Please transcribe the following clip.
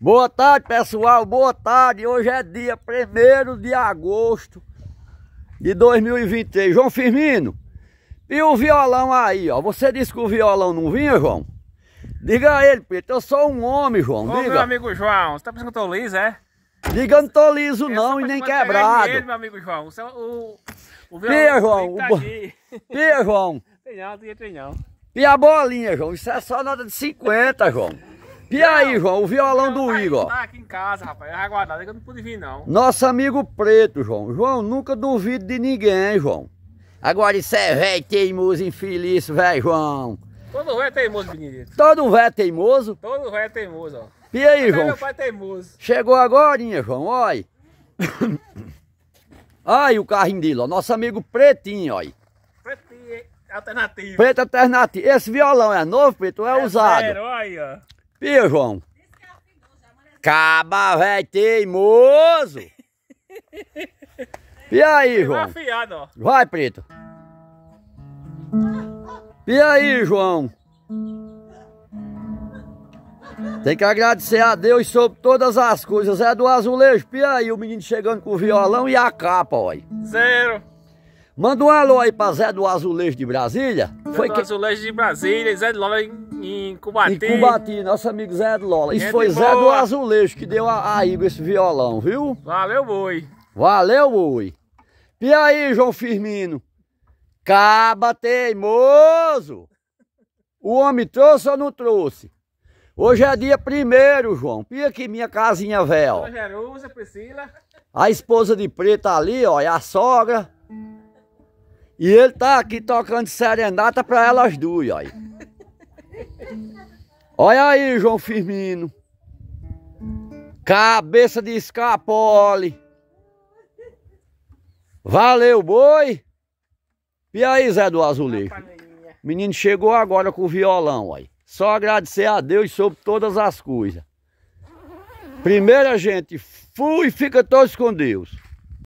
Boa tarde, pessoal. Boa tarde. Hoje é dia 1 de agosto de 2023. João Firmino, e o violão aí, ó? Você disse que o violão não vinha, João? Diga a ele, Pedro. Eu sou um homem, João. Ô, Diga. meu amigo João, você tá pensando que eu tô liso, é? Diga, não tô liso, eu não, e nem quebrado. Ele, meu amigo João. O, o, violão Pia, João. Tá o... Pia, João. Tem não, tem não. E a bolinha, João? Isso é só nota de 50, João. E aí, João, o violão do tá Igor. Tá aqui em casa, rapaz, é aguardado, é que eu não pude vir, não. Nosso amigo preto, João. João, nunca duvido de ninguém, João. Agora isso é velho teimoso, infeliz, velho, João. Todo velho é teimoso, Benedito. Todo velho é teimoso? Todo velho é teimoso, ó. E aí, Até João? meu pai é teimoso. Chegou agora, João, olha. olha o carrinho dele, ó. Nosso amigo pretinho, olha. Pretinho, alternativo. Preto alternativo. Esse violão é novo, preto, ou é, é usado? Zero, olha. Pia, João. Caba, velho, teimoso. E aí, João? Vai, Preto. E aí, João? Tem que agradecer a Deus sobre todas as coisas. É do azulejo, aí o menino chegando com o violão e a capa, olha. Zero. Manda um alô aí pra Zé do Azulejo de Brasília. Zé Foi do que... Azulejo de Brasília, Zé de Lola em Cubati. Em Cubati, nosso amigo Zé do Lola. Isso foi boa. Zé do Azulejo que deu a, a Igor esse violão, viu? Valeu, boi. Valeu, boi. E aí, João Firmino? Caba teimoso. O homem trouxe ou não trouxe? Hoje é dia primeiro, João. Pia aqui minha casinha velha. Ó. Jerusa, Priscila. A esposa de preta ali, ó, e a sogra. E ele tá aqui tocando serenata pra elas duas, ó. Olha aí, João Firmino. Cabeça de escapole. Valeu, boi. E aí, Zé do Azulejo? Menino chegou agora com o violão, aí. Só agradecer a Deus sobre todas as coisas. Primeira, gente, fui e fica todos com Deus.